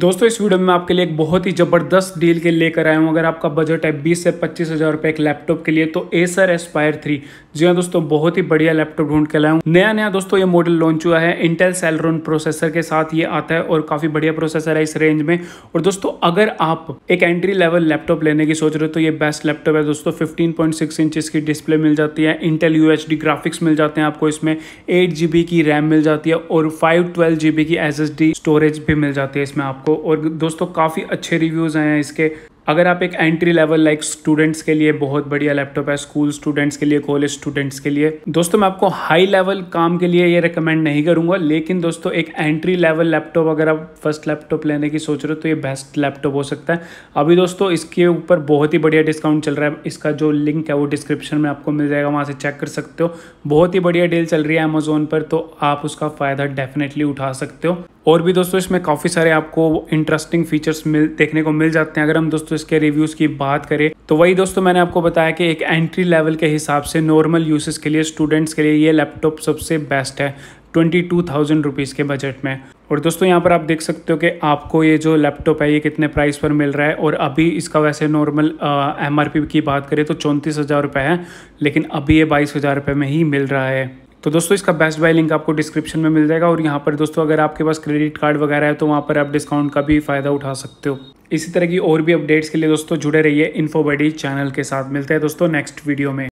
दोस्तों इस वीडियो में आपके लिए एक बहुत ही ज़बरदस्त डील के लेकर आया हूँ अगर आपका बजट है बीस से पच्चीस हज़ार रुपये एक लैपटॉप के लिए तो एसर एस्पायर थ्री जी हाँ दोस्तों बहुत ही बढ़िया लैपटॉप ढूंढ के लाया हूँ नया नया दोस्तों ये मॉडल लॉन्च हुआ है इंटेल सेलरोन प्रोसेसर के साथ ये आता है और काफ़ी बढ़िया प्रोसेसर है इस रेंज में और दोस्तों अगर आप एक एंट्री लेवल लैपटॉप लेने की सोच रहे हो तो ये बेस्ट लैपटॉप है दोस्तों फिफ्टीन पॉइंट की डिस्प्ले मिल जाती है इंटेल यू ग्राफिक्स मिल जाते हैं आपको इसमें एट की रैम मिल जाती है और फाइव ट्वेल्व की एस स्टोरेज भी मिल जाती है इसमें आप आपको और दोस्तों काफ़ी अच्छे रिव्यूज़ आए हैं इसके अगर आप एक एंट्री लेवल लाइक स्टूडेंट्स के लिए बहुत बढ़िया लैपटॉप है स्कूल स्टूडेंट्स के लिए कॉलेज स्टूडेंट्स के लिए दोस्तों मैं आपको हाई लेवल काम के लिए ये रिकमेंड नहीं करूँगा लेकिन दोस्तों एक एंट्री लेवल लैपटॉप अगर आप फर्स्ट लैपटॉप लेने की सोच रहे हो तो ये बेस्ट लैपटॉप हो सकता है अभी दोस्तों इसके ऊपर बहुत ही बढ़िया डिस्काउंट चल रहा है इसका जो लिंक है वो डिस्क्रिप्शन में आपको मिल जाएगा वहाँ से चेक कर सकते हो बहुत ही बढ़िया डील चल रही है अमेजोन पर तो आप उसका फ़ायदा डेफिनेटली उठा सकते हो और भी दोस्तों इसमें काफ़ी सारे आपको इंटरेस्टिंग फीचर्स मिल देखने को मिल जाते हैं अगर हम दोस्तों इसके रिव्यूज़ की बात करें तो वही दोस्तों मैंने आपको बताया कि एक एंट्री लेवल के हिसाब से नॉर्मल यूसेस के लिए स्टूडेंट्स के लिए ये लैपटॉप सबसे बेस्ट है ट्वेंटी टू थाउजेंड रुपीज़ के बजट में और दोस्तों यहाँ पर आप देख सकते हो कि आपको ये जो लैपटॉप है ये कितने प्राइस पर मिल रहा है और अभी इसका वैसे नॉर्मल एम आर पी की बात करें तो चौंतीस हज़ार रुपये है लेकिन अभी ये बाईस हज़ार रुपये में ही मिल रहा है तो दोस्तों इसका बेस्ट बाय लिंक आपको डिस्क्रिप्शन में मिल जाएगा और यहाँ पर दोस्तों अगर आपके पास क्रेडिट कार्ड वगैरह है तो वहाँ पर आप डिस्काउंट का भी फ़ायदा उठा सकते हो इसी तरह की और भी अपडेट्स के लिए दोस्तों जुड़े रहिए इन्फो चैनल के साथ मिलते हैं दोस्तों नेक्स्ट वीडियो में